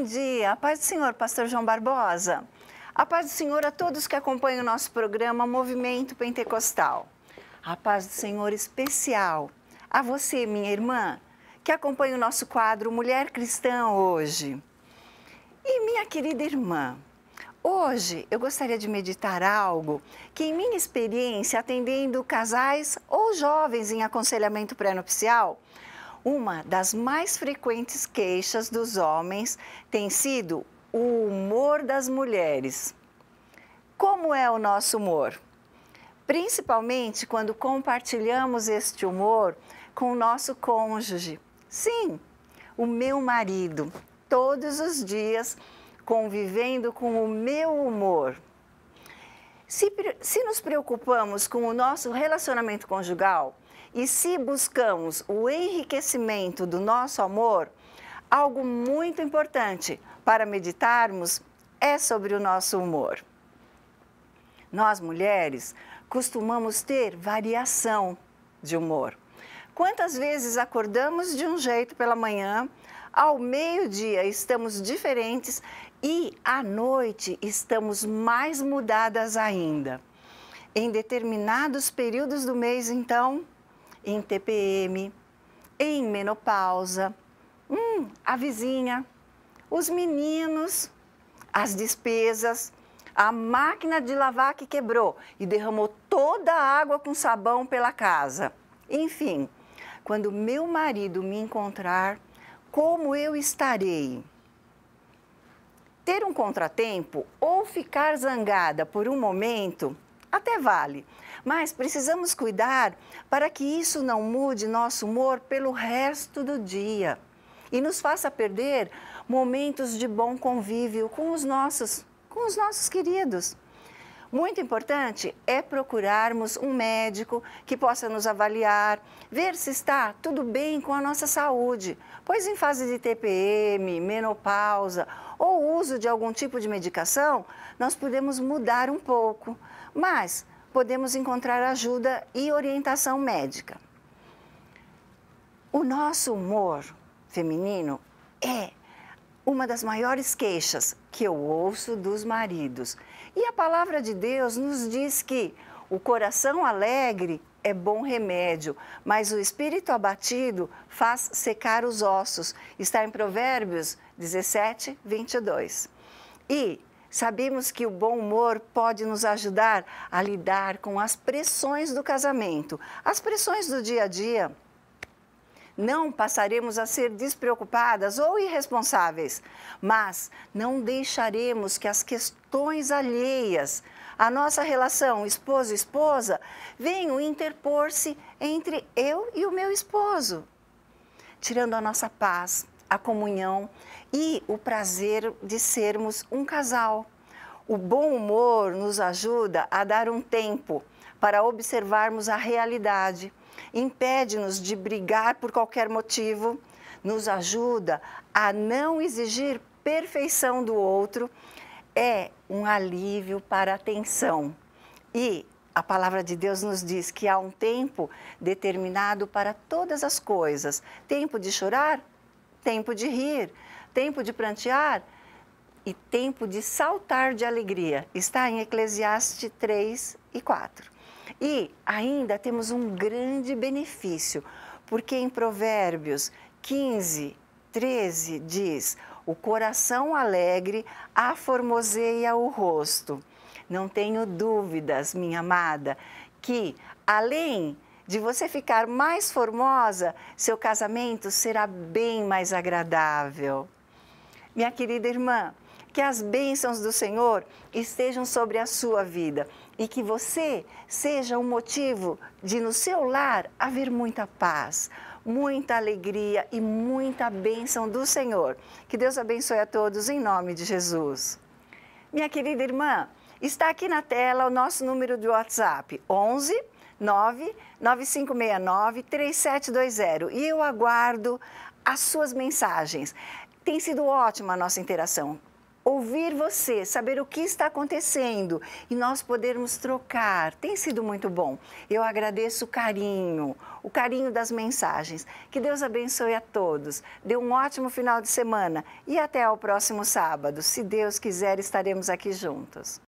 bom dia. A paz do Senhor, pastor João Barbosa. A paz do Senhor a todos que acompanham o nosso programa Movimento Pentecostal. A paz do Senhor especial a você, minha irmã, que acompanha o nosso quadro Mulher Cristã hoje. E minha querida irmã, hoje eu gostaria de meditar algo que, em minha experiência, atendendo casais ou jovens em aconselhamento pré-nupcial, uma das mais frequentes queixas dos homens tem sido o humor das mulheres. Como é o nosso humor? Principalmente quando compartilhamos este humor com o nosso cônjuge. Sim, o meu marido, todos os dias convivendo com o meu humor. Se, se nos preocupamos com o nosso relacionamento conjugal e se buscamos o enriquecimento do nosso amor, algo muito importante para meditarmos é sobre o nosso humor. Nós mulheres costumamos ter variação de humor. Quantas vezes acordamos de um jeito pela manhã, ao meio-dia estamos diferentes e à noite estamos mais mudadas ainda. Em determinados períodos do mês, então, em TPM, em menopausa, hum, a vizinha, os meninos, as despesas, a máquina de lavar que quebrou e derramou toda a água com sabão pela casa. Enfim, quando meu marido me encontrar, como eu estarei? Ter um contratempo ou ficar zangada por um momento até vale, mas precisamos cuidar para que isso não mude nosso humor pelo resto do dia e nos faça perder momentos de bom convívio com os nossos, com os nossos queridos. Muito importante é procurarmos um médico que possa nos avaliar, ver se está tudo bem com a nossa saúde, pois em fase de TPM, menopausa ou uso de algum tipo de medicação, nós podemos mudar um pouco, mas podemos encontrar ajuda e orientação médica. O nosso humor feminino é uma das maiores queixas que eu ouço dos maridos. E a palavra de Deus nos diz que o coração alegre é bom remédio, mas o espírito abatido faz secar os ossos. Está em Provérbios 17, 22. E sabemos que o bom humor pode nos ajudar a lidar com as pressões do casamento, as pressões do dia a dia não passaremos a ser despreocupadas ou irresponsáveis, mas não deixaremos que as questões alheias à nossa relação esposo-esposa venham interpor-se entre eu e o meu esposo, tirando a nossa paz, a comunhão e o prazer de sermos um casal. O bom humor nos ajuda a dar um tempo para observarmos a realidade, impede-nos de brigar por qualquer motivo, nos ajuda a não exigir perfeição do outro, é um alívio para a tensão. E a palavra de Deus nos diz que há um tempo determinado para todas as coisas: tempo de chorar, tempo de rir, tempo de prantear e tempo de saltar de alegria. Está em Eclesiastes 3 e 4. E ainda temos um grande benefício, porque em Provérbios 15, 13 diz: O coração alegre aformoseia o rosto. Não tenho dúvidas, minha amada, que além de você ficar mais formosa, seu casamento será bem mais agradável. Minha querida irmã, que as bênçãos do Senhor estejam sobre a sua vida e que você seja um motivo de no seu lar haver muita paz, muita alegria e muita bênção do Senhor. Que Deus abençoe a todos em nome de Jesus. Minha querida irmã, está aqui na tela o nosso número de WhatsApp: 11 99569 3720. E eu aguardo as suas mensagens. Tem sido ótima a nossa interação ouvir você, saber o que está acontecendo e nós podermos trocar. Tem sido muito bom. Eu agradeço o carinho, o carinho das mensagens. Que Deus abençoe a todos. Dê um ótimo final de semana e até ao próximo sábado. Se Deus quiser, estaremos aqui juntos.